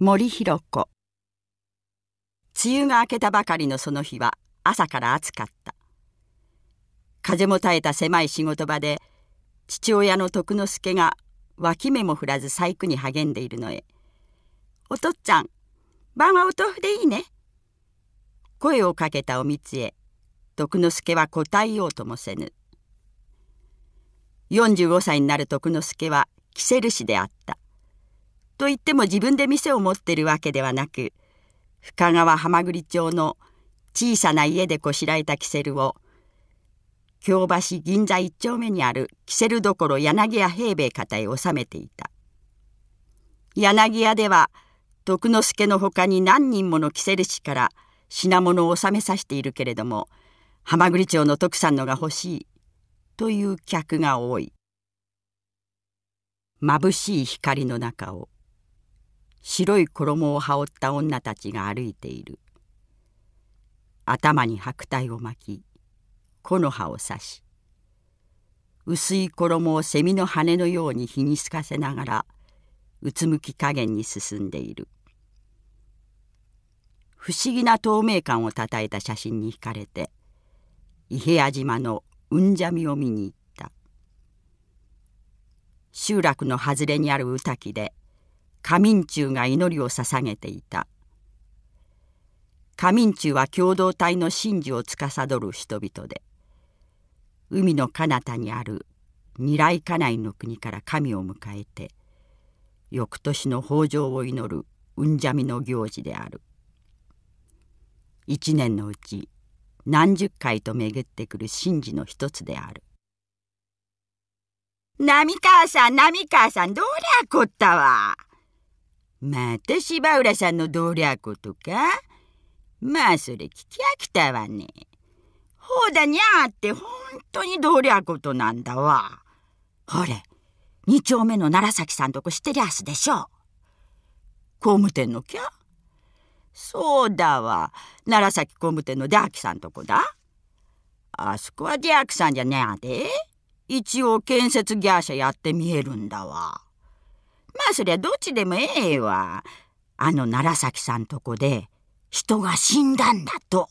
森弘子梅雨が明けたばかりのその日は朝から暑かった風も耐えた狭い仕事場で父親の徳之助が脇目も振らず細工に励んでいるのへ「お父っちゃん晩はお豆腐でいいね」声をかけたおみつへ徳之助は答えようともせぬ45歳になる徳之助はキセル市であったと言っても自分で店を持ってるわけではなく深川浜栗町の小さな家でこしらえたキセルを京橋銀座一丁目にあるキセル処柳屋平兵衛方へ納めていた柳屋では徳之助のほかに何人ものキセル氏から品物を納めさせているけれども浜栗町の徳さんのが欲しいという客が多い眩しい光の中を白い衣を羽織った女たちが歩いている頭に白帯を巻き木の葉を刺し薄い衣を蝉の羽のように日に透かせながらうつむき加減に進んでいる不思議な透明感をたたえた写真に惹かれて伊平屋島のうんじゃみを見に行った集落の外れにある宇滝で過民衆が祈りを捧げていた過民衆は共同体の神事を司る人々で海の彼方にある二来家内の国から神を迎えて翌年の豊穣を祈るうんじゃみの行事である一年のうち何十回と巡ってくる神事の一つである波川さん波川さんどりゃこったわまた芝浦さんの同僚ことかまあそれ聞き飽きたわね。ほうだにゃーって本当に同僚ことなんだわ。ほれ、二丁目の奈良崎さんとこ知ってりゃすでしょ。工務店のきゃそうだわ。楢崎工務店のデアキさんとこだ。あそこはデアキさんじゃねえで。一応建設業者やって見えるんだわ。まあそりゃどっちでもええわ。あの楢崎さんとこで人が死んだんだと。